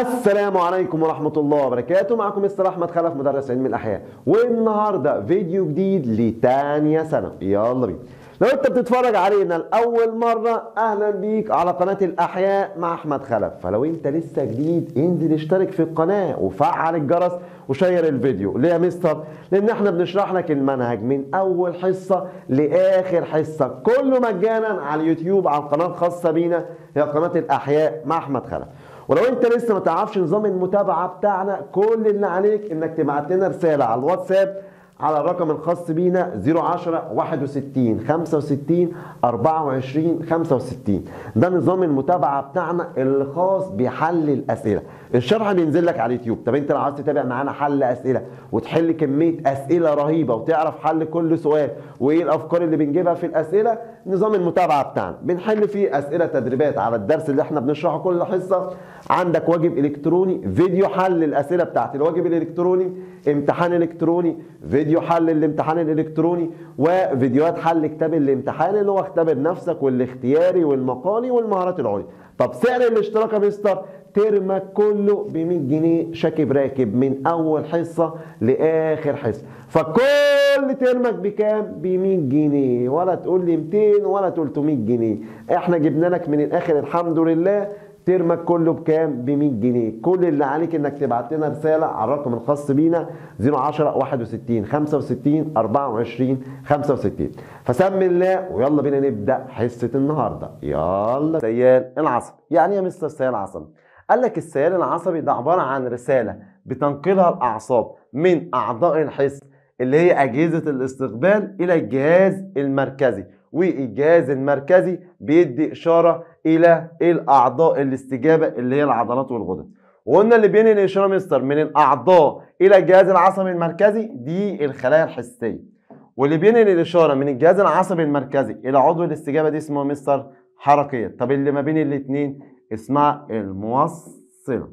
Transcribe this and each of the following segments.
السلام عليكم ورحمة الله وبركاته معكم مستر أحمد خلف مدرس علم الأحياء والنهاردة فيديو جديد لتانية سنة يلا بينا لو انت بتتفرج علينا لأول مرة أهلا بيك على قناة الأحياء مع أحمد خلف فلو انت لسه جديد انزل اشترك في القناة وفعل الجرس وشير الفيديو ليه يا مستر؟ لأن احنا بنشرح لك المنهج من أول حصة لآخر حصة كله مجانا على اليوتيوب على القناة الخاصة بينا هي قناة الأحياء مع أحمد خلف ولو انت لسه ما تعرفش نظام المتابعه بتاعنا كل اللي عليك انك تبعت لنا رساله على الواتساب على الرقم الخاص بينا 010 61 65 24 65 ده نظام المتابعه بتاعنا الخاص بحل الاسئله الشرح بينزل لك على اليوتيوب طب انت لو عايز تتابع معانا حل اسئله وتحل كميه اسئله رهيبه وتعرف حل كل سؤال وايه الافكار اللي بنجيبها في الاسئله نظام المتابعه بتاعنا بنحل فيه اسئله تدريبات على الدرس اللي احنا بنشرحه كل حصه عندك واجب الكتروني فيديو حل الاسئله بتاعت الواجب الالكتروني امتحان الكتروني فيديو حل الامتحان الالكتروني وفيديوهات حل كتاب الامتحان اللي هو اختبر نفسك والاختياري والمقالي والمهارات العليا طب سعر الاشتراك يا مستر ترمى كل كله ب 100 جنيه شاكب راكب من اول حصه لاخر حصه فكل ترمك بكام ب 100 جنيه ولا تقول لي 200 ولا 300 جنيه احنا جبنا لك من الاخر الحمد لله ترمك كله بكام ب 100 جنيه كل اللي عليك انك تبعت لنا رساله على الرقم الخاص بينا 010 61 65 24 65 فسم الله ويلا بينا نبدا حصه النهارده يلا سيال العصر يعني ايه يا مستر سيال عصر قال لك السيال العصبي ده عباره عن رساله بتنقلها الاعصاب من اعضاء الحس اللي هي اجهزه الاستقبال الى الجهاز المركزي والجهاز المركزي بيدي اشاره الى الاعضاء الاستجابه اللي هي العضلات والغدد وقلنا اللي بينقل الاشاره مستر من الاعضاء الى الجهاز العصبي المركزي دي الخلايا الحسيه واللي بينقل الاشاره من الجهاز العصبي المركزي الى عضو الاستجابه دي اسمه مستر حركيه طب اللي ما بين الاثنين اسمها الموصله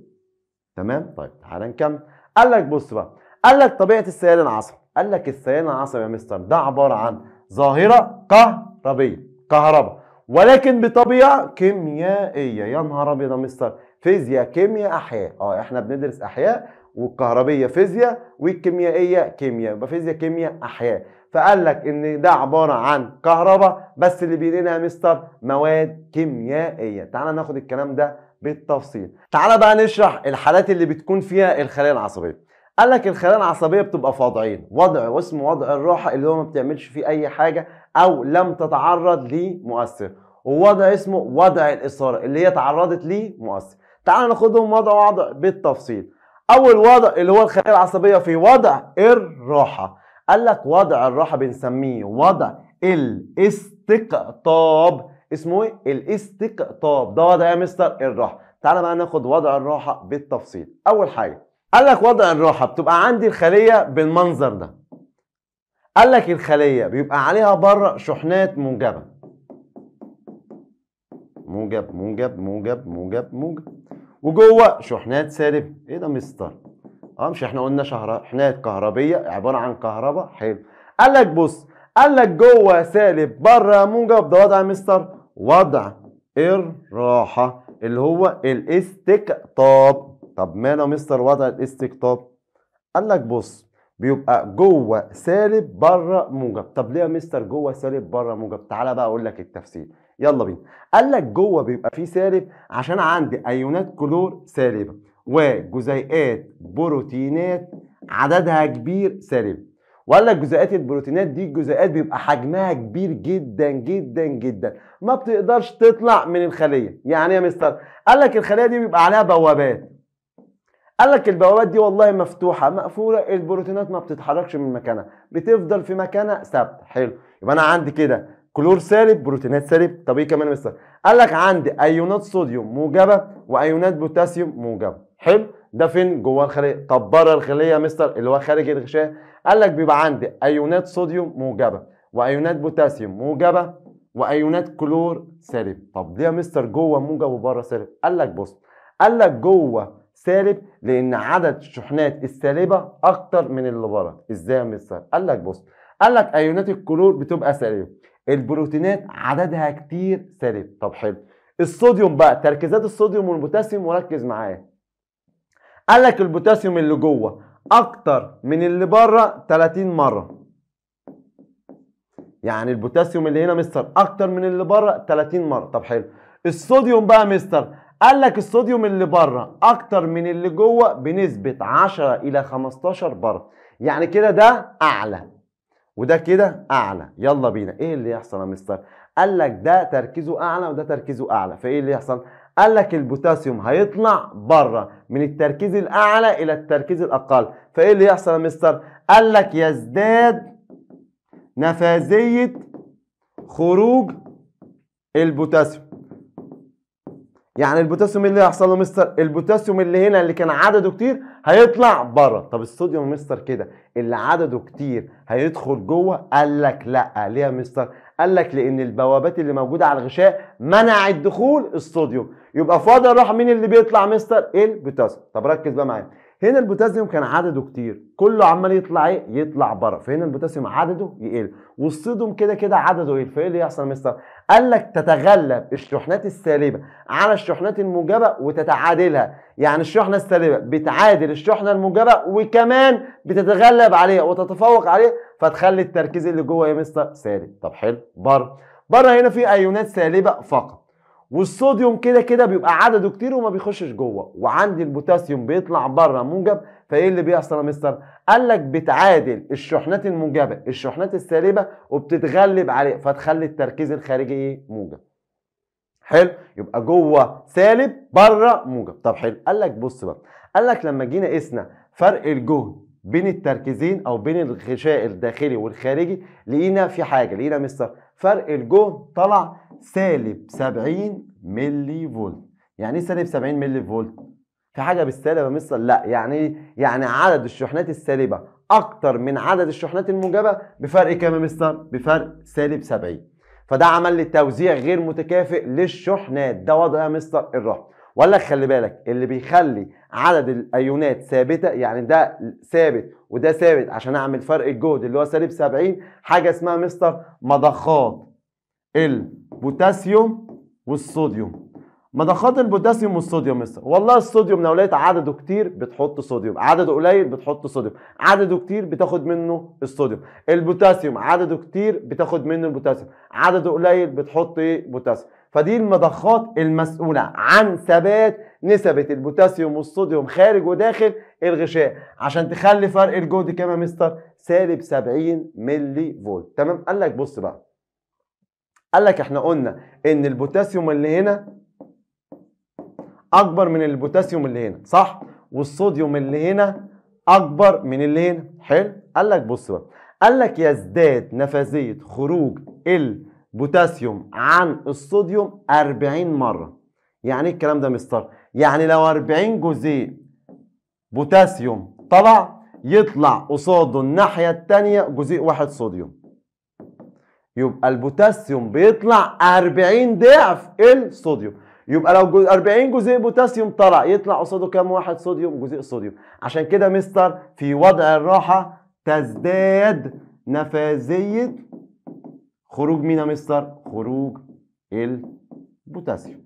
تمام طيب تعالى نكمل قال لك بص بقى قال لك طبيعه السيلان العصبي قال لك السيلان العصبي يا مستر ده عباره عن ظاهره كهربيه كهرباء ولكن بطبيعه كيميائيه يا نهار ابيض يا مستر فيزياء كيمياء احياء اه احنا بندرس احياء والكهربيه فيزياء والكيميائيه كيمياء يبقى فيزياء كيمياء احياء فقال لك ان ده عباره عن كهرباء بس اللي بينقلها مستر مواد كيميائيه تعال ناخد الكلام ده بالتفصيل تعال بقى نشرح الحالات اللي بتكون فيها الخلايا العصبيه قال لك الخلايا العصبيه بتبقى في وضعين وضع واسم وضع الراحه اللي هو ما بتعملش فيه اي حاجه او لم تتعرض لمؤثر ووضع اسمه وضع الاثاره اللي هي تعرضت لمؤثر تعال ناخدهم وضع وضع بالتفصيل اول وضع اللي هو الخلايا العصبيه في وضع الراحه قال لك وضع الراحه بنسميه وضع الاستقطاب اسمه ايه الاستقطاب ده وضع يا مستر الراحه تعالى بقى ناخد وضع الراحه بالتفصيل اول حاجه قال لك وضع الراحه بتبقى عندي الخليه بالمنظر ده قال لك الخليه بيبقى عليها بره شحنات موجبه موجب موجب موجب موجب موجب وجوه شحنات سالب ايه ده مستر اه مش احنا قلنا شهر حنايه كهربيه عباره عن كهرباء حلو قال لك بص قال لك جوه سالب بره موجب ده وضع مستر وضع الراحه اللي هو الاستقطاب طب ما لو مستر وضع الاستقطاب قال لك بص بيبقى جوه سالب بره موجب طب ليه يا مستر جوه سالب بره موجب تعالى بقى اقول لك التفسير يلا بينا قال لك جوه بيبقى فيه سالب عشان عندي ايونات كلور سالبه وجزيئات بروتينات عددها كبير سالب ولا جزيئات البروتينات دي الجزيئات بيبقى حجمها كبير جدا جدا جدا ما بتقدرش تطلع من الخليه يعني إيه يا مستر قال لك الخليه دي بيبقى عليها بوابات قال لك البوابات دي والله مفتوحه مقفوله البروتينات ما بتتحركش من مكانها بتفضل في مكانها ثابت حلو يبقى انا عندي كده كلور سالب بروتينات سالب طب ايه كمان يا مستر قال لك عندي ايونات صوديوم موجبه وايونات بوتاسيوم موجبه حلو ده فين جوه الخليه طب بره الخليه يا مستر اللي هو خارج الغشاء قال لك بيبقى عندي ايونات صوديوم موجبه وايونات بوتاسيوم موجبه وايونات كلور سالب طب ليه يا مستر جوه موجب وبره سالب قال لك بص قال لك جوه سالب لان عدد الشحنات السالبه اكتر من اللي بره ازاي يا مستر قال لك بص قال لك ايونات الكلور بتبقى سالبه البروتينات عددها كتير سالب طب حلو الصوديوم بقى تركيزات الصوديوم والبوتاسيوم وركز معايا قال لك البوتاسيوم اللي جوه اكتر من اللي بره 30 مره يعني البوتاسيوم اللي هنا مستر اكتر من اللي بره 30 مره طب حلو الصوديوم بقى مستر قال لك الصوديوم اللي بره اكتر من اللي جوه بنسبه 10 الى 15 بره يعني كده ده اعلى وده كده اعلى يلا بينا ايه اللي يحصل يا مستر قال لك ده تركيزه اعلى وده تركيزه اعلى فايه اللي يحصل قال لك البوتاسيوم هيطلع بره من التركيز الاعلى الى التركيز الاقل فايه اللي يحصل يا مستر قال لك يزداد نفاذيه خروج البوتاسيوم يعني البوتاسيوم اللي هيحصل له مستر البوتاسيوم اللي هنا اللي كان عدده كتير هيطلع بره طب الصوديوم مستر كده اللي عدده كتير هيدخل جوه قال لك لا ليه يا مستر قال لك لان البوابات اللي موجوده على الغشاء منعت دخول الصوديوم يبقى فاضل راح مين اللي بيطلع مستر البوتاسيوم طب ركز بقى معايا هنا البوتاسيوم كان عدده كتير كله عمال يطلع ايه يطلع بره فهنا البوتاسيوم عدده يقل والصوديوم كده كده عدده يقل فايه اللي يحصل يا مستر قال لك تتغلب الشحنات السالبه على الشحنات الموجبه وتتعادلها يعني الشحنه السالبه بتعادل الشحنه الموجبه وكمان بتتغلب عليها وتتفوق عليها فتخلي التركيز اللي جوه يا مستر سالب طب حلو بره بره هنا في ايونات سالبه فقط والصوديوم كده كده بيبقى عدده كتير وما بيخشش جوه وعندي البوتاسيوم بيطلع بره موجب فايه اللي بيحصل يا مستر قال لك بتعادل الشحنات الموجبه الشحنات السالبه وبتتغلب عليه فتخلي التركيز الخارجي ايه موجب حلو يبقى جوه سالب بره موجب طب حلو قال لك بص بقى قال لك لما جينا قسنا فرق الجهد بين التركيزين او بين الغشاء الداخلي والخارجي لقينا في حاجه لقينا مستر فرق الجهد طلع سالب 70 ملي فولت يعني ايه سالب 70 ملي فولت في حاجه بالسالب يا لا يعني إيه؟ يعني عدد الشحنات السالبه اكتر من عدد الشحنات الموجبه بفرق كام يا مستر بفرق سالب 70 فده عمل لي توزيع غير متكافئ للشحنات ده وضع يا مستر الرهن ولا خلي بالك اللي بيخلي عدد الايونات ثابته يعني ده ثابت وده ثابت عشان اعمل فرق الجهد اللي هو سالب 70 حاجه اسمها مستر مضخات البوتاسيوم والصوديوم مضخات البوتاسيوم والصوديوم مستر والله الصوديوم لو لقيت عدده كتير بتحط صوديوم عدده قليل بتحط صوديوم عدده كتير بتاخد منه الصوديوم البوتاسيوم عدده كتير بتاخد منه البوتاسيوم عدده قليل بتحط ايه بوتاسيوم فدي المضخات المسؤولة عن ثبات نسبة البوتاسيوم والصوديوم خارج وداخل الغشاء عشان تخلي فرق الجهد كام يا مستر سالب 70 ملي فولت تمام قال لك بص بقى قال لك احنا قلنا ان البوتاسيوم اللي هنا اكبر من البوتاسيوم اللي هنا صح والصوديوم اللي هنا اكبر من اللي هنا حلو قال لك بص بقى قال لك يزداد نفاذيه خروج البوتاسيوم عن الصوديوم 40 مره يعني ايه الكلام ده مستر يعني لو 40 جزيء بوتاسيوم طلع يطلع قصاده الناحيه الثانيه جزيء واحد صوديوم يبقى البوتاسيوم بيطلع 40 ضعف الصوديوم يبقى لو 40 جزيء بوتاسيوم طلع يطلع قصاده كام واحد صوديوم جزيء صوديوم عشان كده مستر في وضع الراحه تزداد نفاذيه خروج مين يا مستر خروج البوتاسيوم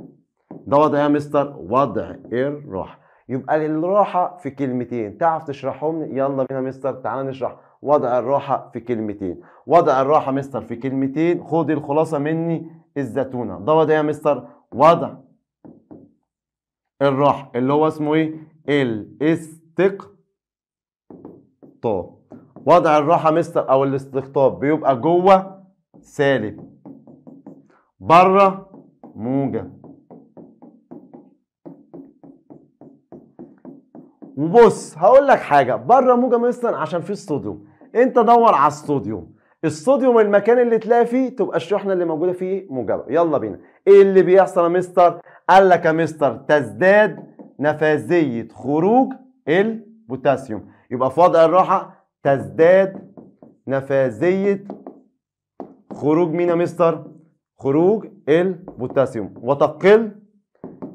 ده وضع يا مستر وضع الراحه يبقى الراحه في كلمتين تعرف تشرحهم يلا بينا يا مستر تعالى نشرح وضع الراحة في كلمتين وضع الراحة مستر في كلمتين خد الخلاصة مني الزتونة ده وضع ايه يا مستر وضع الراحة اللي هو اسمه ايه الاستقطاب وضع الراحة مستر او الاستقطاب بيبقى جوه سالب بره موجب وبص هقول لك حاجه بره موجه مثلا عشان في استوديو انت دور على الصوديوم الصوديوم المكان اللي تلاقي فيه تبقى الشحنه اللي موجوده فيه موجبه يلا بينا ايه اللي بيحصل يا مستر قال لك يا مستر تزداد نفاذيه خروج البوتاسيوم يبقى في وضع الراحه تزداد نفاذيه خروج مين يا مستر خروج البوتاسيوم وتقل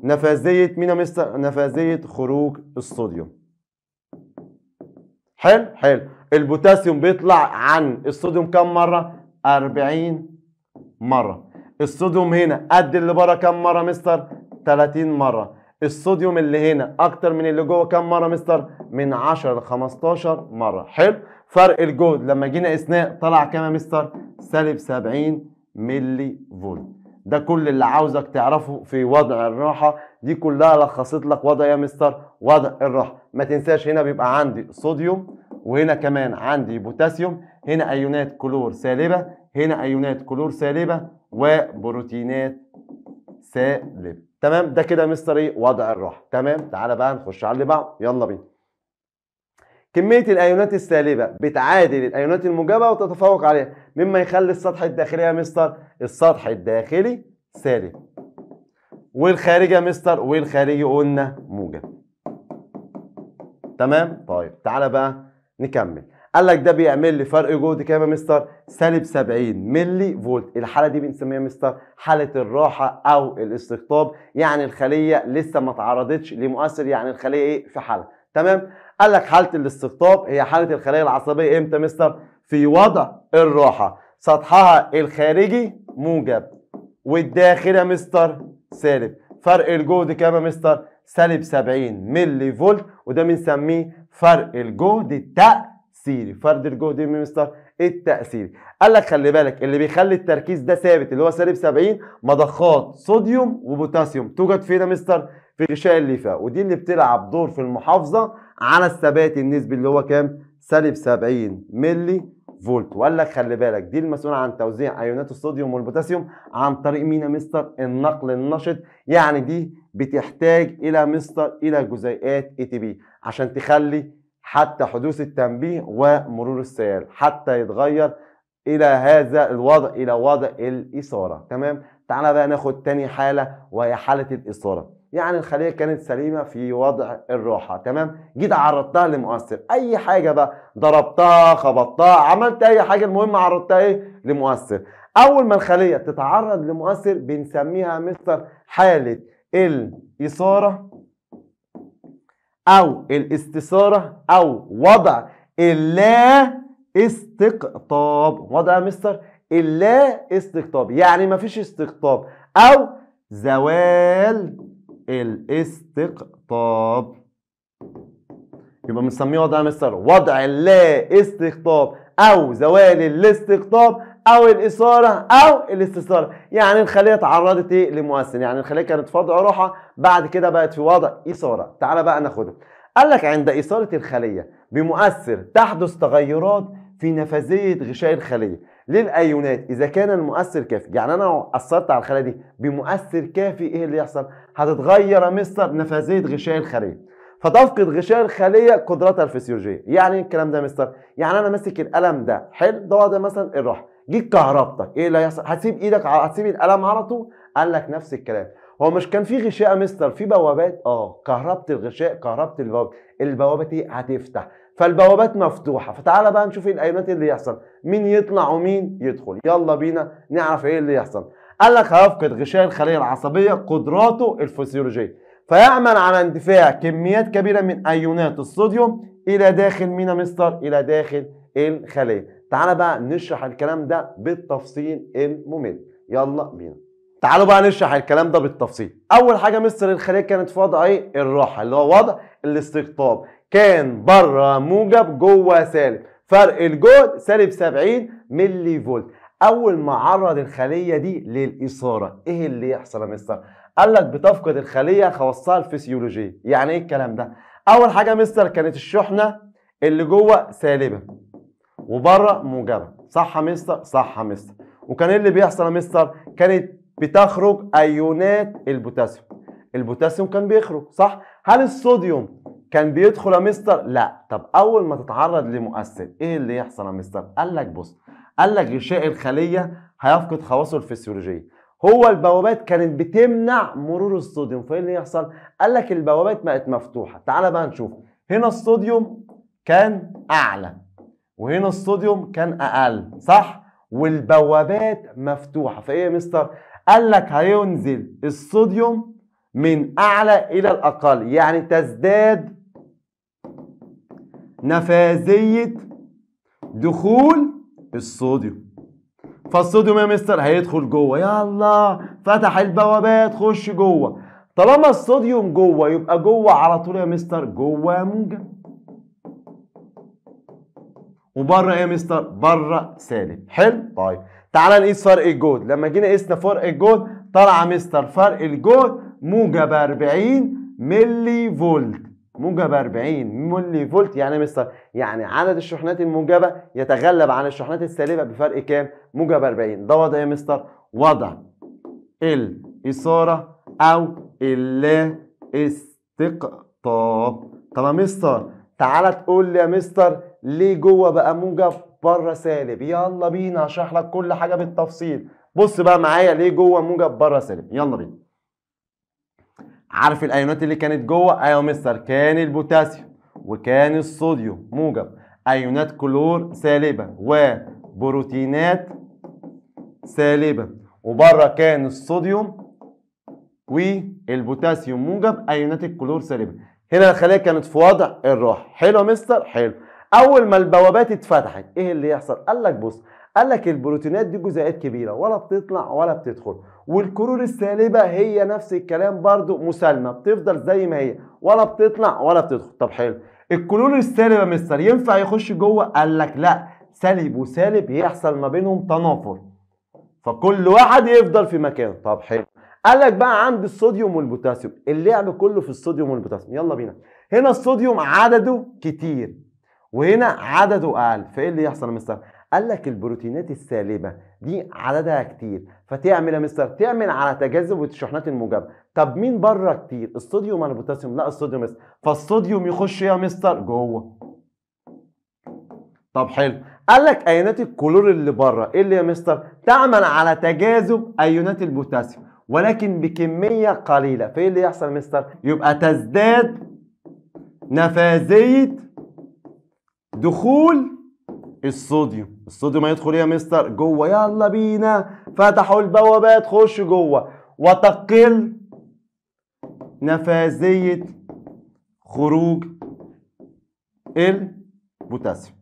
نفاذيه مين يا مستر نفاذيه خروج الصوديوم حلو حلو البوتاسيوم بيطلع عن الصوديوم كم مره 40 مره الصوديوم هنا قد اللي بره كم مره مستر 30 مره الصوديوم اللي هنا اكتر من اللي جوه كم مره مستر من 10 ل 15 مره حلو فرق الجهد لما جينا اثناء طلع كام يا مستر سالب 70 ملي فولت ده كل اللي عاوزك تعرفه في وضع الراحه دي كلها لخصت لك وضع يا مستر وضع الراحه ما تنساش هنا بيبقى عندي صوديوم وهنا كمان عندي بوتاسيوم هنا ايونات كلور سالبه هنا ايونات كلور سالبه وبروتينات سالبه تمام ده كده مستر ايه وضع الراحه تمام تعالى بقى نخش على اللي بعده يلا بينا كمية الأيونات السالبة بتعادل الأيونات الموجبة وتتفوق عليها مما يخلي السطح الداخلي يا مستر السطح الداخلي سالب والخارجي يا مستر والخارجي قلنا موجب تمام طيب تعالى بقى نكمل قال لك ده بيعمل لي فرق جهد كام يا مستر سالب 70 ملي فولت الحاله دي بنسميها مستر حاله الراحه او الاستقطاب يعني الخليه لسه ما تعرضتش لمؤثر يعني الخليه ايه في حاله تمام قال لك حاله الاستقطاب هي حاله الخليه العصبيه امتى مستر في وضع الراحه سطحها الخارجي موجب والداخل يا مستر سالب فرق الجهد كام يا مستر سالب 70 ملي فولت وده بنسميه فرق الجهد التأثيري فرق الجهد مستر التأثيري قال لك خلي بالك اللي بيخلي التركيز ده ثابت اللي هو سالب 70 مضخات صوديوم وبوتاسيوم توجد فين يا مستر في غشاء الليفة ودي اللي بتلعب دور في المحافظة على الثبات النسبي اللي هو كام سالب 70 ملي فولت وقال لك خلي بالك دي المسؤولة عن توزيع أيونات الصوديوم والبوتاسيوم عن طريق مين يا مستر النقل النشط يعني دي بتحتاج إلى مستر إلى جزيئات اي تي بي عشان تخلي حتى حدوث التنبيه ومرور السيال حتى يتغير إلى هذا الوضع إلى وضع الإثارة تمام تعالى بقى ناخد تاني حالة وهي حالة الإثارة يعني الخليه كانت سليمه في وضع الراحه تمام جيت عرضتها لمؤثر اي حاجه بقى ضربتها خبطتها عملت اي حاجه المهم عرضتها ايه لمؤثر اول ما الخليه تتعرض لمؤثر بنسميها مستر حاله الاثاره او الاستثاره او وضع اللا استقطاب وضع مستر اللا استقطاب يعني مفيش استقطاب او زوال الاستقطاب يبقى بنسميه وضع مستر وضع لا استقطاب او زوال الاستقطاب او الاثاره او الاستثاره يعني الخليه تعرضت ايه لمؤثر يعني الخليه كانت في وضع بعد كده بقت في وضع اثاره تعالى بقى ناخدها قال لك عند اثاره الخليه بمؤثر تحدث تغيرات في نفاذيه غشاء الخليه للايونات اذا كان المؤثر كافي يعني انا اثرت على الخلايا دي بمؤثر كافي ايه اللي يحصل هتتغير يا مستر نفاذيه غشاء الخليه فتفقد غشاء الخليه قدرتها الفسيولوجيه يعني ايه الكلام ده يا مستر يعني انا ماسك القلم ده حلو ده ده مثلا الراحه جيت كهربتك ايه اللي هيحصل هتسيب ايدك هتسيب القلم على طول قال لك نفس الكلام هو مش كان في غشاء يا مستر في بوابات اه كهربت الغشاء كهربت البوابه البوابه دي هتفتح فالبوابات مفتوحه فتعال بقى نشوف ايه الايمات اللي يحصل مين يطلع ومين يدخل يلا بينا نعرف ايه اللي يحصل قال لك هيفقد غشاء الخليه العصبيه قدراته الفسيولوجيه فيعمل على اندفاع كميات كبيره من ايونات الصوديوم الى داخل مين مستر الى داخل الخليه تعالى بقى نشرح الكلام ده بالتفصيل الممل يلا بينا تعالوا بقى نشرح الكلام ده بالتفصيل اول حاجه مستر الخليه كانت في وضع ايه الراحه اللي هو وضع الاستقطاب كان بره موجب جوه سالب فرق الجهد سالب 70 ملي فولت اول ما عرض الخليه دي للاثاره ايه اللي يحصل يا مستر قال لك بتفقد الخليه خواصها الفسيولوجيه يعني ايه الكلام ده اول حاجه مستر كانت الشحنه اللي جوه سالبه وبره موجبه صح يا مستر صح يا مستر وكان ايه اللي بيحصل يا مستر كانت بتخرج ايونات البوتاسيوم البوتاسيوم كان بيخرج صح هل الصوديوم كان بيدخل يا مستر لا طب اول ما تتعرض لمؤثر ايه اللي يحصل يا مستر قال لك بص قال لك غشاء الخليه هيفقد خواصه الفسيولوجيه هو البوابات كانت بتمنع مرور الصوديوم فايه اللي يحصل قال لك البوابات بقت مفتوحه تعال بقى نشوف هنا الصوديوم كان اعلى وهنا الصوديوم كان اقل صح والبوابات مفتوحه فايه يا مستر قال لك هينزل الصوديوم من اعلى الى الاقل يعني تزداد نفاذية دخول الصوديوم فالصوديوم يا مستر هيدخل جوه يا الله فتح البوابات خش جوه طالما الصوديوم جوه يبقى جوه على طول يا مستر جوه موجب وبره يا مستر بره سالب حلو طيب تعالى نقيس فرق الجهد لما جينا قسنا فرق الجهد طلع مستر فرق الجهد موجب 40 ملي فولت موجب 40 ملي فولت يعني ايه مستر يعني عدد الشحنات الموجبه يتغلب عن الشحنات السالبه بفرق كام موجب 40 ده وضع ايه يا مستر وضع الاثاره او اللا استقطاب طب يا مستر تعالى تقول لي يا مستر ليه جوه بقى موجب بره سالب يلا بينا اشرح لك كل حاجه بالتفصيل بص بقى معايا ليه جوه موجب بره سالب يلا بينا عارف الايونات اللي كانت جوه ايوه مستر كان البوتاسيوم وكان الصوديوم موجب ايونات كلور سالبه وبروتينات سالبه وبره كان الصوديوم والبوتاسيوم موجب ايونات الكلور سالبه هنا الخليه كانت في وضع الراحه حلو يا مستر حلو اول ما البوابات اتفتحت ايه اللي يحصل قال لك بص قال لك البروتينات دي جزيئات كبيره ولا بتطلع ولا بتدخل والكرور السالبه هي نفس الكلام برضو مسالمه بتفضل زي ما هي ولا بتطلع ولا بتدخل طب حلو الكلور السالبه مستر ينفع يخش جوه قال لك لا سالب وسالب يحصل ما بينهم تنافر فكل واحد يفضل في مكانه طب حلو قال لك بقى عند الصوديوم والبوتاسيوم اللعب كله في الصوديوم والبوتاسيوم يلا بينا هنا الصوديوم عدده كتير وهنا عدده اقل فايه اللي يحصل يا مستر قال لك البروتينات السالبه دي عددها كتير فتعمل يا مستر تعمل على تجاذب الشحنات الموجبه طب مين بره كتير الصوديوم ولا البوتاسيوم لا الصوديوم بس فالصوديوم يخش يا مستر جوه طب حلو قال لك ايونات الكلور اللي بره ايه اللي يا مستر تعمل على تجاذب ايونات البوتاسيوم ولكن بكميه قليله فايه اللي يحصل يا مستر يبقى تزداد نفاذيه دخول الصوديوم الصوديوم هيدخل ايه يا مستر جوه يلا بينا فتحوا البوابات خشوا جوه وتقل نفاذيه خروج البوتاسيوم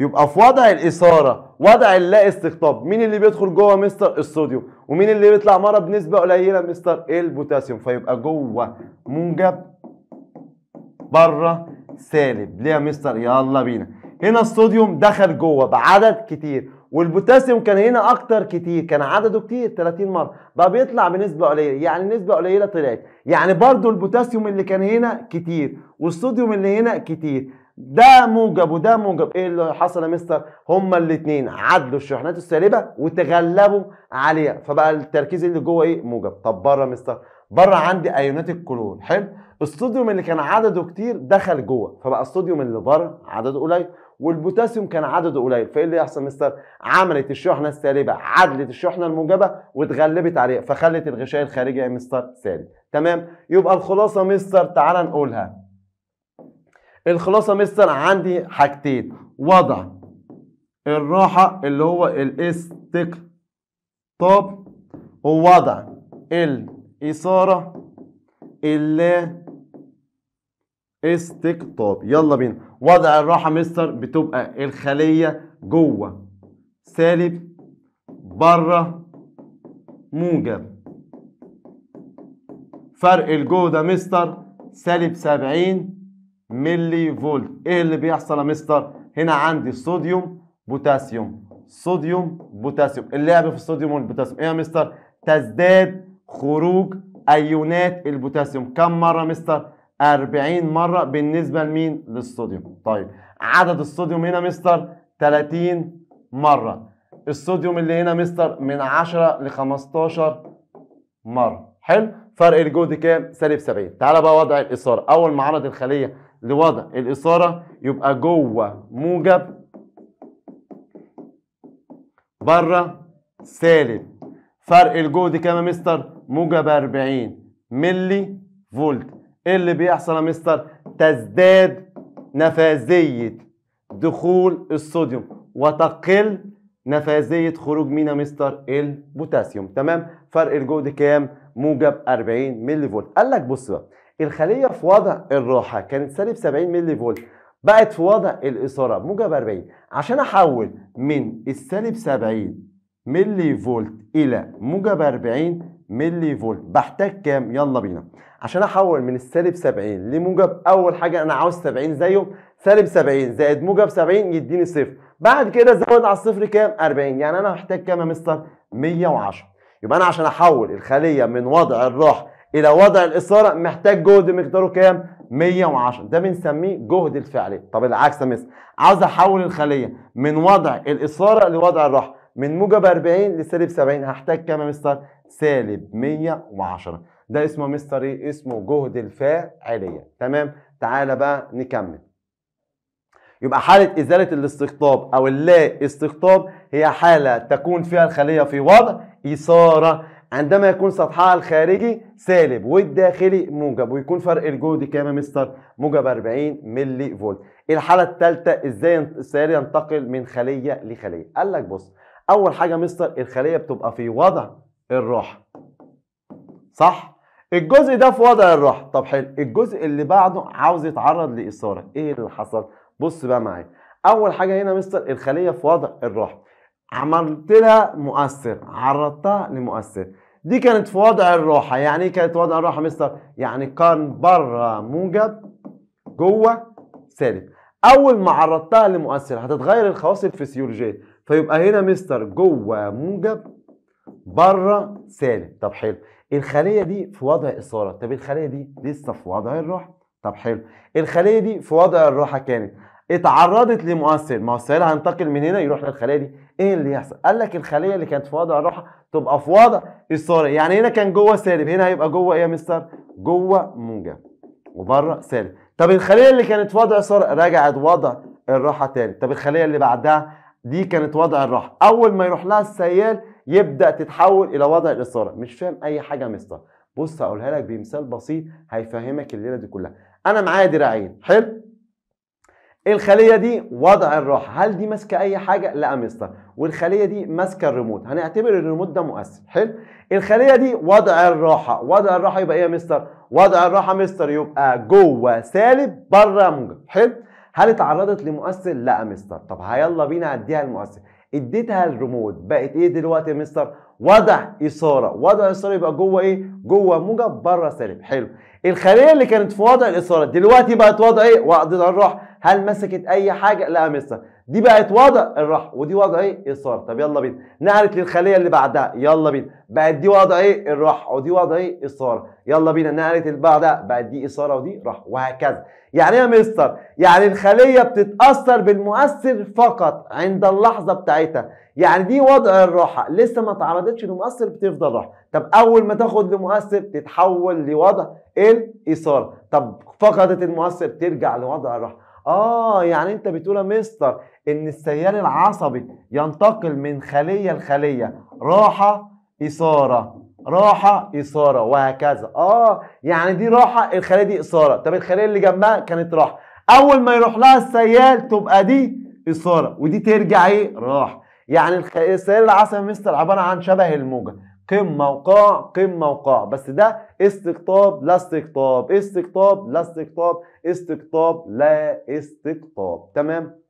يبقى في وضع الاثاره وضع اللا استقطاب مين اللي بيدخل جوه مستر الصوديوم ومين اللي بيطلع مره بنسبه قليله مستر البوتاسيوم فيبقى جوه موجب بره سالب ليه يا مستر يلا بينا هنا الصوديوم دخل جوه بعدد كتير والبوتاسيوم كان هنا اكتر كتير كان عدده كتير 30 مره بقى بيطلع بنسبه قليله يعني نسبه قليله طلعت يعني برضو البوتاسيوم اللي كان هنا كتير والصوديوم اللي هنا كتير ده موجب وده موجب ايه اللي حصل يا مستر هما الاثنين عدلوا الشحنات السالبه وتغلبوا عليها فبقى التركيز اللي جوه ايه موجب طب بره مستر بره عندي ايونات الكلور حلو الصوديوم اللي كان عدده كتير دخل جوه فبقى الصوديوم اللي بره عدده قليل والبوتاسيوم كان عدده قليل فايه اللي يحصل مستر عملت الشحنه السالبه عدلت الشحنه الموجبه واتغلبت عليها فخلت الغشاء الخارجي يا مستر سالب تمام يبقى الخلاصه مستر تعالى نقولها الخلاصه مستر عندي حاجتين وضع الراحه اللي هو الاستقطاب ووضع الاثاره اللا استقطاب يلا بينا وضع الراحه مستر بتبقى الخليه جوه سالب بره موجب فرق الجودة مستر سالب 70 ملي فولت ايه اللي بيحصل يا مستر هنا عندي صوديوم بوتاسيوم صوديوم بوتاسيوم اللعب في الصوديوم والبوتاسيوم ايه يا مستر تزداد خروج ايونات البوتاسيوم كم مرة مستر 40 مرة بالنسبة لمين؟ للصوديوم طيب عدد الصوديوم هنا مستر 30 مرة الصوديوم اللي هنا مستر من 10 ل 15 مرة حلو؟ فرق الجهد كام؟ سالب 70 تعالى بقى وضع الإثارة أول ما عرض الخلية لوضع الإثارة يبقى جوه موجب بره سالب فرق الجهد كام يا مستر؟ موجب 40 ملي فولت ايه اللي بيحصل يا مستر تزداد نفاذيه دخول الصوديوم وتقل نفاذيه خروج مين يا مستر البوتاسيوم تمام فرق الجهد كام موجب 40 ملي فولت قال لك بص بقى الخليه في وضع الراحه كانت سالب 70 ملي فولت بقت في وضع الاثاره موجب 40 عشان احول من السالب 70 ملي فولت الى موجب 40 ملي فولت بحتاج كام يلا بينا عشان احول من السالب 70 لموجب اول حاجه انا عاوز 70 زيه سالب 70 زائد موجب 70 يديني صفر بعد كده زود على الصفر كام 40 يعني انا محتاج كام يا مستر 110 يبقى انا عشان احول الخليه من وضع الراحه الى وضع الاثاره محتاج جهد مقداره كام 110 ده بنسميه جهد الفعلي طب العكس يا مستر عاوز احول الخليه من وضع الاثاره لوضع الراحه من موجب 40 لسالب 70 هحتاج كام يا مستر سالب 110 ده اسمه مستر ايه اسمه جهد الفاعليه تمام تعالى بقى نكمل يبقى حالة إزالة الاستقطاب أو اللا استقطاب هي حالة تكون فيها الخلية في وضع إثارة عندما يكون سطحها الخارجي سالب والداخلي موجب ويكون فرق الجهد كام يا مستر؟ موجب 40 ملي فولت. الحالة الثالثة إزاي السير ينتقل من خلية لخلية؟ قال لك بص أول حاجة مستر الخلية بتبقى في وضع الراحه صح الجزء ده في وضع الراحه طب حلو الجزء اللي بعده عاوز يتعرض لاثاره ايه اللي حصل بص بقى معايا اول حاجه هنا مستر الخليه في وضع الراحه عملت لها مؤثر عرضتها لمؤثر دي كانت في وضع الراحه يعني ايه كانت وضع الراحه مستر يعني كان بره موجب جوه سالب اول ما عرضتها لمؤثر هتتغير الخواص الفسيولوجيه فيبقى هنا مستر جوه موجب بره سالب طب حلو الخليه دي في وضع اثاره طب الخليه دي لسه في وضع الراحه طب حلو الخليه دي في وضع الراحه كانت اتعرضت لمؤثر ما هو السيل هينتقل من هنا يروح للخليه دي ايه اللي يحصل قال لك الخليه اللي كانت في وضع الراحه تبقى في وضع اثاره يعني هنا كان جوه سالب هنا هيبقى جوه ايه يا مستر جوه منجم وبره سالب طب الخليه اللي كانت في وضع اثاره رجعت وضع الراحه تاني طب الخليه اللي بعدها دي كانت وضع الراحه اول ما يروح لها السيال يبدا تتحول الى وضع الاثاره مش فاهم اي حاجه يا مستر بص هقولها لك بمثال بسيط هيفهمك الليله دي كلها انا معايا دراعين حلو الخليه دي وضع الراحه هل دي ماسكه اي حاجه لا يا مستر والخليه دي ماسكه الريموت هنعتبر الريموت ده مؤثر حلو الخليه دي وضع الراحه وضع الراحه يبقى ايه يا مستر وضع الراحه مستر يبقى جوه سالب بره موجب حلو هل اتعرضت لمؤثر لا يا مستر طب يلا بينا اديها المؤثر اديتها الريموت بقت ايه دلوقتي يا مستر وضع اثاره وضع اثاره يبقى جوه ايه جوه موجب بره سالب حلو الخليه اللي كانت في وضع الاثاره دلوقتي بقت وضع ايه وضع الروح هل مسكت اي حاجه لا يا مستر دي بقت وضع الرحم ودي وضع ايه اثار طب يلا بينا نقلت للخليه اللي بعدها يلا بينا بقت دي وضع ايه الرحم ودي وضع ايه اثاره يلا بينا نقلت اللي بعدها بقت دي اثاره ودي رحم وهكذا يعني ايه يا مستر يعني الخليه بتتاثر بالمؤثر فقط عند اللحظه بتاعتها يعني دي وضع الراحه لسه ما تعرضتش لمؤثر بتفضل راحه طب اول ما تاخد لمؤثر تتحول لوضع الاثاره طب فقدت المؤثر ترجع لوضع الراحه اه يعني انت بتقول يا مستر ان السيال العصبي ينتقل من خليه لخليه راحه اثاره راحه اثاره وهكذا اه يعني دي راحه الخليه دي اثاره طب الخليه اللي جنبها كانت راحه اول ما يروح لها السيال تبقى دي اثاره ودي ترجع ايه راحه يعني السيال العصبي مستر عباره عن شبه الموجه قمة وقاع قمة وقاع بس ده استقطاب لا استقطاب استقطاب لا استقطاب استقطاب لا استقطاب تمام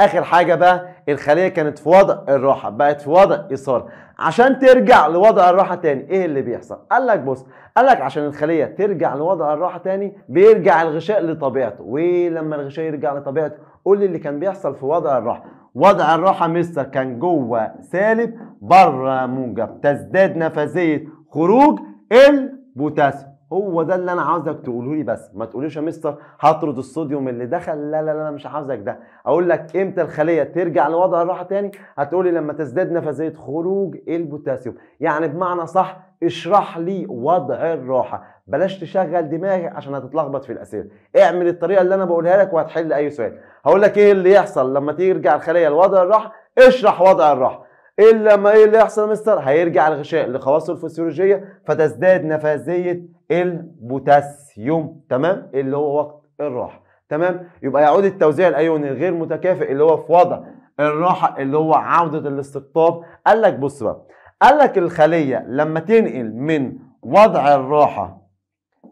اخر حاجه بقى الخليه كانت في وضع الراحه بقت في وضع اثاره عشان ترجع لوضع الراحه تاني ايه اللي بيحصل قال لك بص قال لك عشان الخليه ترجع لوضع الراحه تاني بيرجع الغشاء لطبيعته ولما الغشاء يرجع لطبيعته قول لي اللي كان بيحصل في وضع الراحه وضع الراحة مستر كان جوه سالب بره موجب تزداد نفاذية خروج البوتاسيوم هو ده اللي انا عاوزك تقوله لي بس ما تقوليش يا مستر هطرد الصوديوم اللي دخل لا لا لا مش عاوزك ده اقول لك امتى الخليه ترجع لوضع الراحه تاني هتقولي لما تزداد نفاذيه خروج البوتاسيوم يعني بمعنى صح اشرح لي وضع الراحه بلاش تشغل دماغك عشان هتتلخبط في الاسئله اعمل الطريقه اللي انا بقولها لك وهتحل اي سؤال هقول لك ايه اللي يحصل لما ترجع الخليه لوضع الراحه اشرح وضع الراحه ايه لما ايه اللي يحصل يا مستر هيرجع الغشاء لخواصه الفسيولوجيه فتزداد نفاذيه البوتاسيوم تمام اللي هو وقت الراحه تمام يبقى يعود التوزيع الايوني الغير متكافئ اللي هو في وضع الراحه اللي هو عوده الاستقطاب قال لك بص بقى قال لك الخليه لما تنقل من وضع الراحه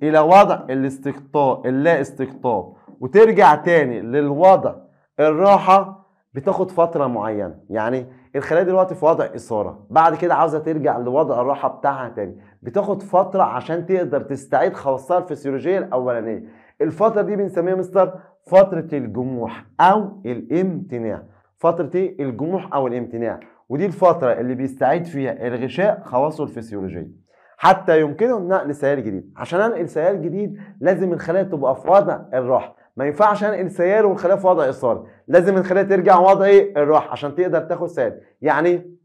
الى وضع الاستقطاب اللا استقطاب وترجع تاني للوضع الراحه بتاخد فتره معينه يعني الخلايا دلوقتي في وضع اثاره بعد كده عاوزه ترجع لوضع الراحه بتاعها تاني بتاخد فتره عشان تقدر تستعيد خواصها الفسيولوجيه الاولانيه الفتره دي بنسميها مستر فتره الجموح او الامتناع فتره ايه الجموح او الامتناع ودي الفتره اللي بيستعيد فيها الغشاء خواصه الفسيولوجيه حتى يمكنه نقل سيال جديد عشان انقل سيال جديد لازم الخلايا تبقى في وضع الراحه ما ينفعش انقل السيار والخلايا في وضع اثاره لازم الخليه ترجع وضع ايه الراحه عشان تقدر تاخد سيار يعني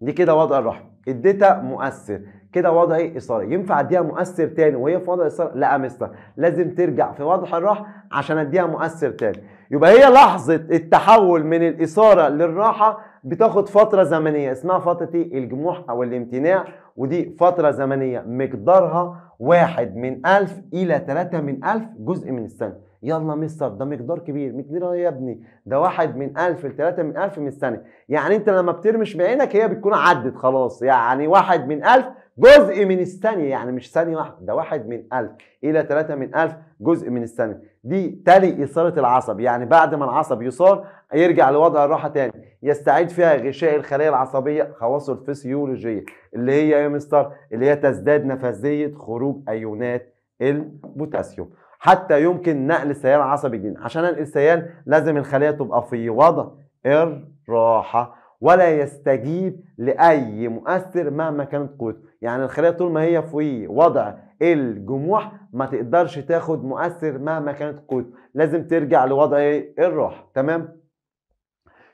دي كده وضع الراحه اديتها مؤثر كده وضع ايه ينفع اديها مؤثر تاني وهي في وضع اثاره لا مستر لازم ترجع في وضع الراحه عشان اديها مؤثر تاني يبقى هي لحظه التحول من الاثاره للراحه بتاخد فتره زمنيه اسمها فتره الجموح او الامتناع ودي فتره زمنيه مقدارها واحد من ألف إلى ثلاثة من ألف جزء من الثانية يلا مستر ده مقدار كبير 100 مقدار يا ابني ده واحد من 1000 ل 3 من 1000 من الثانيه يعني انت لما بترمش بعينك هي بتكون عدت خلاص يعني واحد من 1000 جزء من الثانيه يعني مش ثانيه واحده ده واحد من 1000 الى 3 من 1000 جزء من الثانيه دي تالي اثاره العصب يعني بعد ما العصب يثار يرجع لوضع الراحه تاني يستعيد فيها غشاء الخليه العصبيه خواصه الفسيولوجيه اللي هي يا مستر اللي هي تزداد نفاذيه خروج ايونات البوتاسيوم حتى يمكن نقل السيال عصبي جديد عشان انقل السيال لازم الخليه تبقى في وضع الراحه ولا يستجيب لاي مؤثر مهما كانت قوته يعني الخليه طول ما هي في وضع الجموح ما تقدرش تاخد مؤثر مهما كانت قوته لازم ترجع لوضع الراحه تمام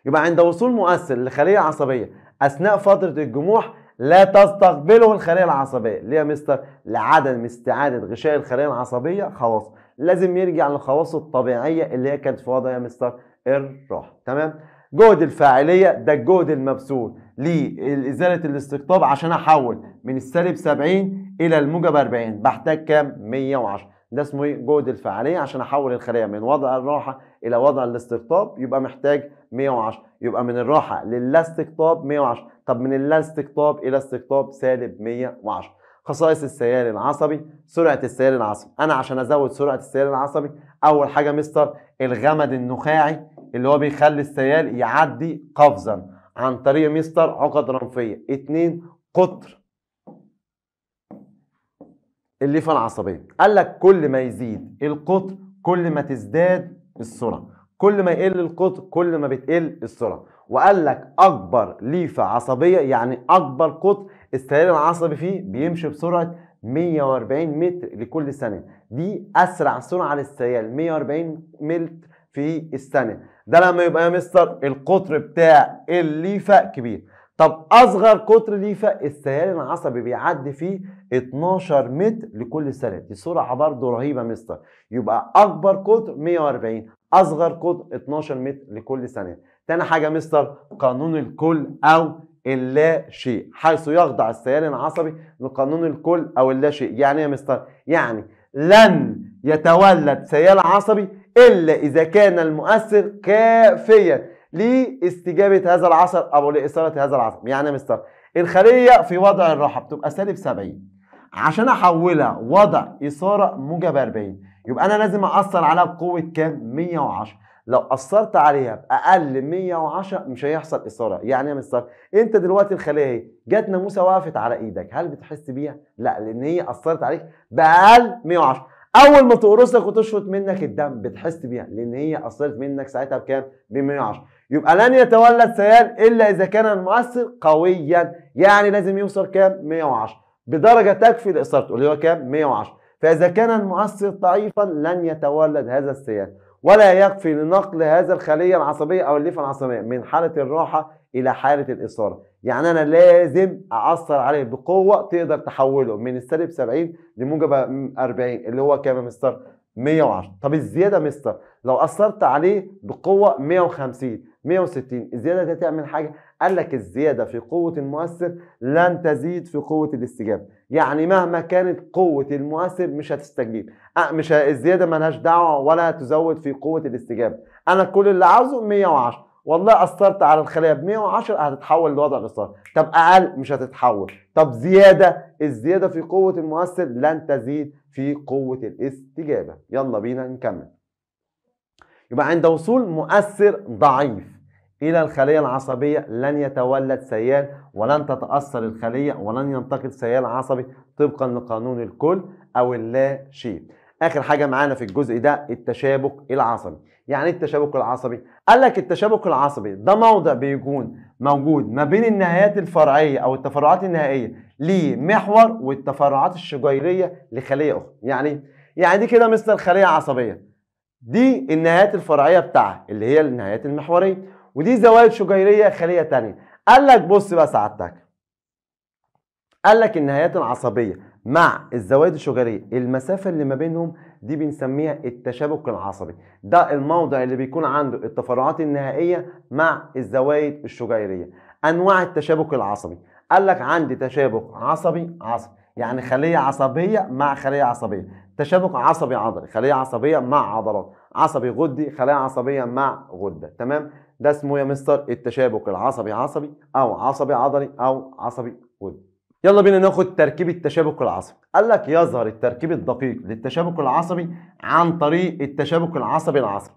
يبقى عند وصول مؤثر لخليه عصبيه اثناء فتره الجموح لا تستقبله الخلية العصبية ليه يا مستر لعدم استعادة غشاء الخلية العصبية خلاص لازم يرجع للخواص الطبيعية اللي هي كانت في وضع يا مستر الراحة تمام جهد الفاعلية ده الجهد المبذول لإزالة الاستقطاب عشان أحول من السالب 70 إلى الموجب 40 بحتاج كام 110 ده اسمه ايه جهد الفاعلية عشان أحول الخلية من وضع الراحة إلى وضع الاستقطاب يبقى محتاج 110 يبقى من الراحه للاستقطاب 110 طب من اللا استقطاب الى استقطاب سالب 110 خصائص السيال العصبي سرعه السيال العصبي انا عشان ازود سرعه السيال العصبي اول حاجه مستر الغمد النخاعي اللي هو بيخلي السيال يعدي قفزا عن طريق مستر عقد رنفيه اتنين قطر الليفه العصبيه قال لك كل ما يزيد القطر كل ما تزداد السرعه كل ما يقل القطر كل ما بتقل السرعه وقال لك اكبر ليفه عصبيه يعني اكبر قطر السيلان العصبي فيه بيمشي بسرعه 140 متر لكل ثانيه دي اسرع سرعه للسيال 140 متر في الثانيه ده لما يبقى يا مستر القطر بتاع الليفه كبير طب اصغر قطر ليفه السيال العصبي بيعدي فيه 12 متر لكل ثانيه دي سرعه برضه رهيبه مستر يبقى اكبر قطر 140 اصغر قطر 12 متر لكل ثانيه تاني حاجه مستر قانون الكل او اللا شيء حيث يخضع السيال العصبي لقانون الكل او اللا شيء يعني ايه يا مستر يعني لن يتولد سيال عصبي الا اذا كان المؤثر كافيا لاستجابه هذا العصب او لاثاره هذا العصب يعني إيه يا مستر الخليه في وضع الراحه بتبقى سالب 70 عشان احولها وضع اثاره موجب 40 يبقى انا لازم اقصر عليها بقوه كام 110 لو قصرت عليها باقل 110 مش هيحصل اثاره يعني ايه مستر انت دلوقتي الخليه اهي جت ناموسه وقفت على ايدك هل بتحس بيها لا لان هي اثرت عليك باقل 110 اول ما تقرصك وتشفط منك الدم بتحس بيها لان هي اثرت منك ساعتها بكام ب 110 يبقى لن يتولد سيال الا اذا كان المؤثر قويا يعني لازم يوصل كام 110 بدرجه تكفي لاثارته اللي هو كام 110 فإذا كان المؤثر ضعيفا لن يتولد هذا السيال ولا يكفي لنقل هذا الخلية العصبية أو الليفة العصبية من حالة الراحة إلى حالة الإثارة يعني أنا لازم أعصر عليه بقوة تقدر تحوله من السالب 70 لموجب 40 اللي هو كام يا مستر 110 طب الزيادة مستر لو أثرت عليه بقوة 150 160 الزيادة دي تعمل حاجة قال لك الزيادة في قوة المؤثر لن تزيد في قوة الاستجابة يعني مهما كانت قوة المؤثر مش هتستجيب أه مش الزيادة ملهاش دعوة ولا تزود في قوة الاستجابة أنا كل اللي عاوزه 110 والله أثرت على الخلايا ب 110 هتتحول لوضع الإصرار طب أقل مش هتتحول طب زيادة الزيادة في قوة المؤثر لن تزيد في قوة الاستجابة يلا بينا نكمل يبقى عند وصول مؤثر ضعيف إلى الخلية العصبية لن يتولد سيال ولن تتأثر الخلية ولن ينتقل سيال عصبي طبقا لقانون الكل أو اللا شيء آخر حاجة معانا في الجزء ده التشابك العصبي يعني ايه التشابك العصبي؟ قال لك التشابك العصبي ده موضع بيكون موجود ما بين النهايات الفرعية أو التفرعات النهائية لمحور والتفرعات الشجيرية لخلية أخرى يعني إيه؟ يعني دي كده مثل الخلية العصبية دي النهايات الفرعية بتاعها اللي هي النهايات المحورية ودي زوائد شجيريه خليه ثانيه قال لك بص بقى سعادتك قال لك النهايات العصبيه مع الزوائد الشجيريه المسافه اللي ما بينهم دي بنسميها التشابك العصبي ده الموضع اللي بيكون عنده التفرعات النهائيه مع الزوائد الشجيريه انواع التشابك العصبي قال لك عندي تشابك عصبي عصبي يعني خليه عصبيه مع خليه عصبيه تشابك عصبي عضلي خليه عصبيه مع عضلات عصبي غدي خلايا عصبيه مع غده تمام ده اسمه يا مستر التشابك العصبي عصبي او عصبي عضلي او عصبي ودني يلا بينا ناخد تركيب التشابك العصبي قال لك يظهر التركيب الدقيق للتشابك العصبي عن طريق التشابك العصبي العصبي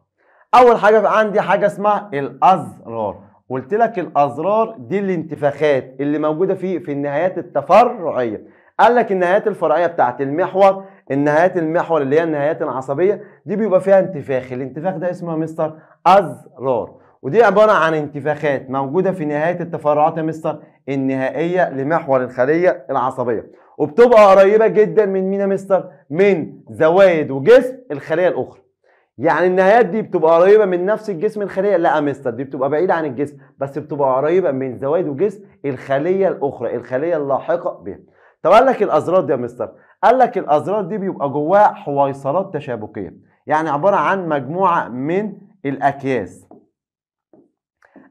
اول حاجه عندي حاجه اسمها الازرار قلت لك الازرار دي الانتفاخات اللي موجوده في في النهايات التفرعيه قال لك النهايات الفرعيه بتاعت المحور النهايات المحور اللي هي النهايات العصبيه دي بيبقى فيها انتفاخ الانتفاخ ده اسمه يا مستر ازرار ودي عبارة عن انتفاخات موجودة في نهاية التفرعات يا مستر النهائية لمحور الخلية العصبية وبتبقى قريبة جدا من مين يا مستر؟ من زوايد وجسم الخلية الأخرى يعني النهايات دي بتبقى قريبة من نفس الجسم الخلية لا يا مستر دي بتبقى بعيدة عن الجسم بس بتبقى قريبة من زوايد وجسم الخلية الأخرى الخلية اللاحقة بها طب قال لك الأزرار دي يا مستر قال لك الأزرار دي بيبقى جواها حويصلات تشابكية يعني عبارة عن مجموعة من الأكياس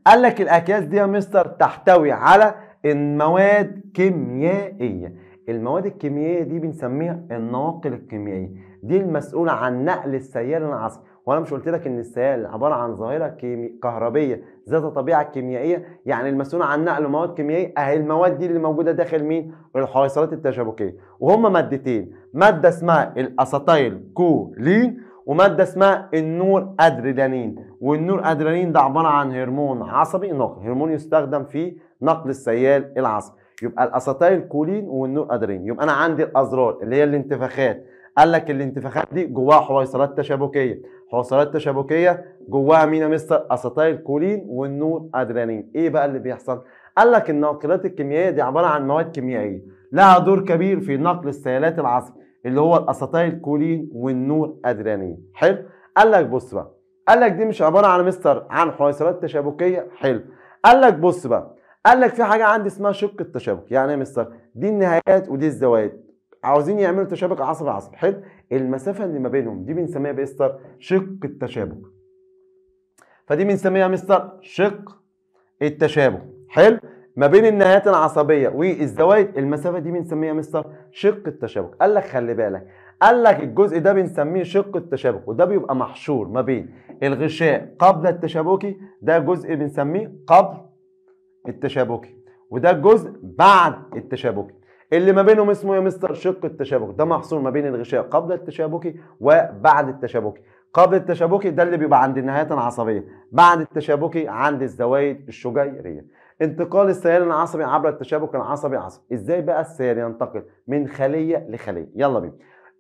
قال لك الاكياس دي يا مستر تحتوي على المواد كيميائيه المواد الكيميائيه دي بنسميها النواقل الكيميائيه دي المسؤوله عن نقل السيال العصبي وانا مش قلت لك ان السيال عباره عن ظاهره كيمي... كهربيه ذات طبيعه كيميائيه يعني المسؤوله عن نقل مواد كيميائيه اهي المواد دي اللي موجوده داخل مين الحويصلات التشابكيه وهما مادتين ماده اسمها الاساتايل كولين وماده اسمها النور ادرينالين والنور ادرينالين ده عباره عن هرمون عصبي نقل هرمون يستخدم في نقل السيال العصبي يبقى الاساتيل كولين والنور ادرينالين يبقى انا عندي الازرار اللي هي الانتفاخات قال لك الانتفاخات دي جواها حويصلات تشابكيه حويصلات تشابكيه جواها مين يا مستر اساتيل كولين والنور ادرينالين ايه بقى اللي بيحصل قال لك الناقلات الكيميائيه دي عباره عن مواد كيميائيه لها دور كبير في نقل السيالات العصبي اللي هو الاساتيل كولين والنور ادرينالين حلو قال لك بص بقى قال لك دي مش عباره عن مستر عن حويصلات تشابكيه حلو قال لك بص بقى قال لك في حاجه عندي اسمها شق التشابك يعني ايه مستر دي النهايات ودي الزوائد عاوزين يعملوا تشابك عصب عصب حلو المسافه اللي ما بينهم دي بنسميها إيه مستر شق التشابك فدي بنسميها مستر شق التشابك حلو ما بين النهايات العصبيه والزوائد المسافه دي بنسميها مستر شق التشابك قال لك خلي بالك قال لك الجزء ده بنسميه شق التشابك وده بيبقى محشور ما بين الغشاء قبل التشابكي ده جزء بنسميه قبل التشابكي وده الجزء بعد التشابكي اللي ما بينهم اسمه يا مستر شق التشابك ده محصور ما بين الغشاء قبل التشابكي وبعد التشابكي قبل التشابكي ده اللي بيبقى عند النهايات العصبيه بعد التشابكي عند الزوايد الشجيريه انتقال السيال العصبي عبر التشابك العصبي عصبي ازاي بقى السيال ينتقل من خليه لخليه يلا بينا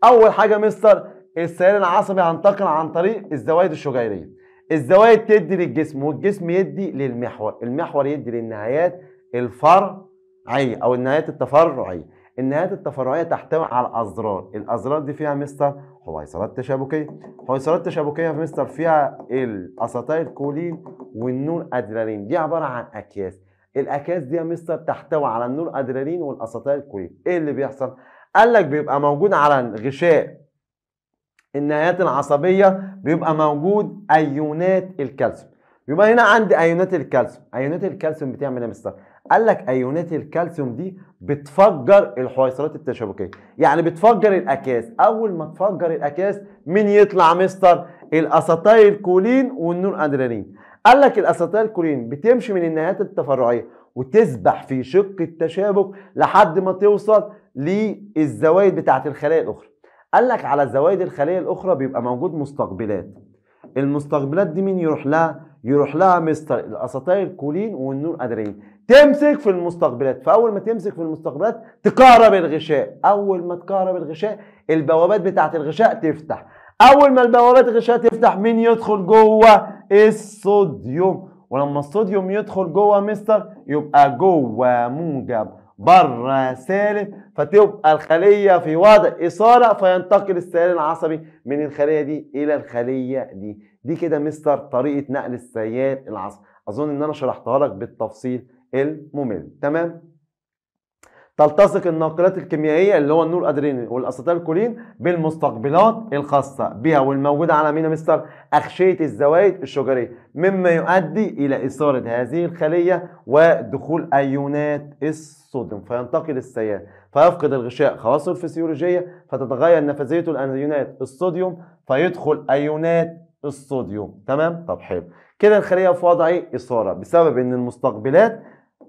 اول حاجه مستر السيال العصبي هينتقل عن طريق الزوايد الشجيريه الزوايد تدي للجسم والجسم يدي للمحور المحور يدي للنهايات الفرعيه او النهايات التفرعيه النهايات التفرعيه تحتوي على الازرار الازرار دي فيها مستر حويصلات تشابكيه حويصلات تشابكيه في مستر فيها الاسيتايل كولين والنور ادرينالين دي عباره عن اكياس الاكياس دي يا مستر تحتوي على النور ادرينالين والاسيتايل كولين ايه اللي بيحصل قال لك بيبقى موجود على غشاء النهايات العصبية بيبقى موجود أيونات الكالسيوم يبقى هنا عندي أيونات الكالسيوم أيونات الكالسيوم بتعمل ايه يا مستر؟ قال لك أيونات الكالسيوم دي بتفجر الحويصلات التشابكية يعني بتفجر الأكياس أول ما تفجر الأكياس مين يطلع مستر؟ الأساتايل كولين والنور أدرينالين قال لك الأساتايل كولين بتمشي من النهايات التفرعية وتسبح في شق التشابك لحد ما توصل للزوايد بتاعة الخلايا الأخرى قال لك على الزوائد الخليه الاخرى بيبقى موجود مستقبلات المستقبلات دي مين يروح لها يروح لها مستر الاساطير كولين والنور ادرين تمسك في المستقبلات فاول ما تمسك في المستقبلات تكهرب الغشاء اول ما تكهرب الغشاء البوابات بتاعه الغشاء تفتح اول ما البوابات الغشاء تفتح مين يدخل جوه الصوديوم ولما الصوديوم يدخل جوه مستر يبقى جوه موجب بره سالب فتبقى الخليه في وضع اثاره فينتقل السيال العصبي من الخليه دي الى الخليه دي دي كده مستر طريقه نقل السيال العصبي اظن ان انا شرحتها لك بالتفصيل الممل تمام تلتصق الناقلات الكيميائية اللي هو النور أدرينين والأسيتالكولين بالمستقبلات الخاصة بها والموجودة على مين مستر أغشية الزوائد الشجرية مما يؤدي إلى إثارة هذه الخلية ودخول أيونات الصوديوم فينتقل السيال فيفقد الغشاء خواصه الفسيولوجيه فتتغير نفاذيه الانيونات الصوديوم فيدخل ايونات الصوديوم تمام طب حلو كده الخليه في وضع ايه اثاره بسبب ان المستقبلات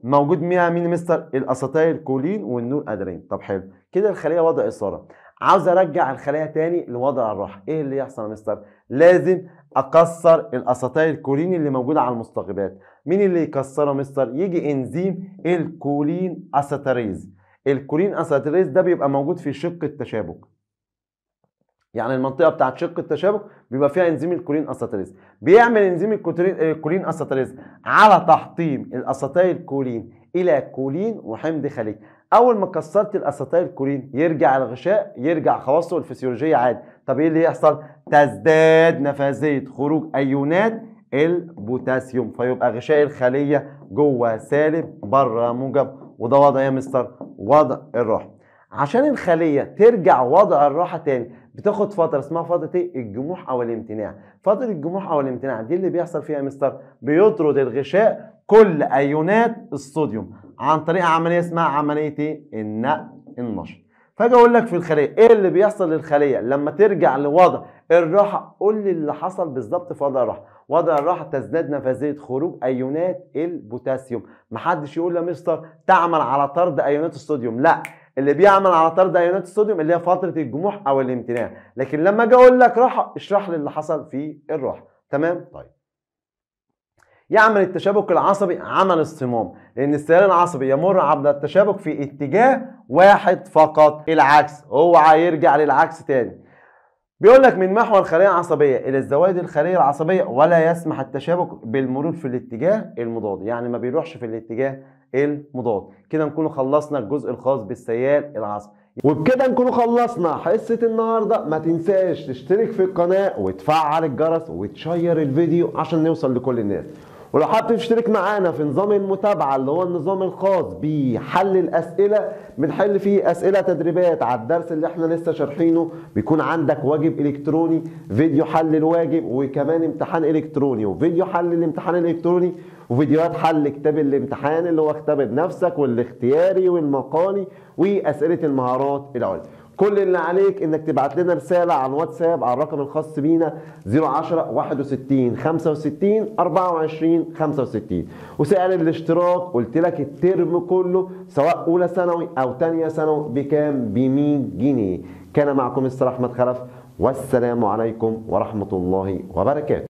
موجود منها مين مستر الاسيتايل كولين والنور ادرين طب حلو كده الخليه وضع اثاره عاوز ارجع الخليه تاني لوضع الراحه ايه اللي يحصل يا مستر لازم اكسر الاسيتايل كولين اللي موجوده على المستقبلات مين اللي يكسره مستر يجي انزيم الكولين اساتاريز الكولين اساتيريز ده بيبقى موجود في شق التشابك يعني المنطقه بتاعت شق التشابك بيبقى فيها انزيم الكولين اساتيريز بيعمل انزيم الكولين اساتيريز على تحطيم الاساتيل كولين الى كولين وحمض خليج اول ما كسرت الاساتيل كولين يرجع الغشاء يرجع خواصه الفسيولوجيه عادي طب ايه اللي يحصل تزداد نفاذيه خروج ايونات البوتاسيوم فيبقى غشاء الخليه جوه سالب بره موجب وده وضع ايه يا مستر وضع الراحه عشان الخليه ترجع وضع الراحه تاني بتاخد فتره اسمها فتره ايه الجموح او الامتناع فتره الجموح او الامتناع دي اللي بيحصل فيها يا مستر بيطرد الغشاء كل ايونات الصوديوم عن طريق عمليه اسمها عمليه ايه النقل النشط فاجي اقول لك في الخليه ايه اللي بيحصل للخليه لما ترجع لوضع الراحه قول لي اللي حصل بالظبط في وضع الراحه وضع الراحة تزداد نفاذية خروج أيونات البوتاسيوم محدش يقول يا مستر تعمل على طرد أيونات الصوديوم لا اللي بيعمل على طرد ايونات الصوديوم اللي هي فتره الجموح او الامتناع لكن لما اجي اقول لك راحه اشرح لي اللي حصل في الروح تمام طيب يعمل التشابك العصبي عمل الصمام لان السيال العصبي يمر عبر التشابك في اتجاه واحد فقط العكس اوعى يرجع للعكس تاني بيقول لك من محور الخلايا العصبيه الى الزوائد الخليه العصبيه ولا يسمح التشابك بالمرور في الاتجاه المضاد يعني ما بيروحش في الاتجاه المضاد كده نكون خلصنا الجزء الخاص بالسيال العصبي وبكده نكون خلصنا حصه النهارده ما تنساش تشترك في القناه وتفعل الجرس وتشير الفيديو عشان نوصل لكل الناس ولو حابب تشترك معانا في نظام المتابعة اللي هو النظام الخاص بحل الأسئلة بنحل فيه أسئلة تدريبات على الدرس اللي احنا لسه شارحينه بيكون عندك واجب إلكتروني فيديو حل الواجب وكمان امتحان إلكتروني وفيديو حل الامتحان الإلكتروني وفيديوهات حل كتاب الامتحان اللي هو اختبر نفسك والاختياري والمقالي وأسئلة المهارات العليا كل اللي عليك انك تبعت لنا رساله على الواتساب على الرقم الخاص بينا 010 61 65 24 65 وسعر الاشتراك قلت لك الترم كله سواء اولى ثانوي او ثانيه ثانوي بكام ب 100 جنيه كان معكم مستر احمد خلف والسلام عليكم ورحمه الله وبركاته